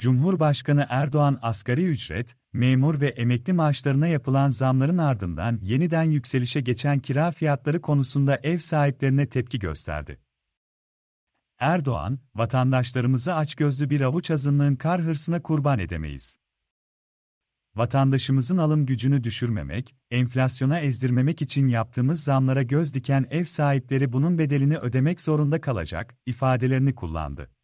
Cumhurbaşkanı Erdoğan asgari ücret, memur ve emekli maaşlarına yapılan zamların ardından yeniden yükselişe geçen kira fiyatları konusunda ev sahiplerine tepki gösterdi. Erdoğan, vatandaşlarımızı açgözlü bir avuç azınlığın kar hırsına kurban edemeyiz. Vatandaşımızın alım gücünü düşürmemek, enflasyona ezdirmemek için yaptığımız zamlara göz diken ev sahipleri bunun bedelini ödemek zorunda kalacak ifadelerini kullandı.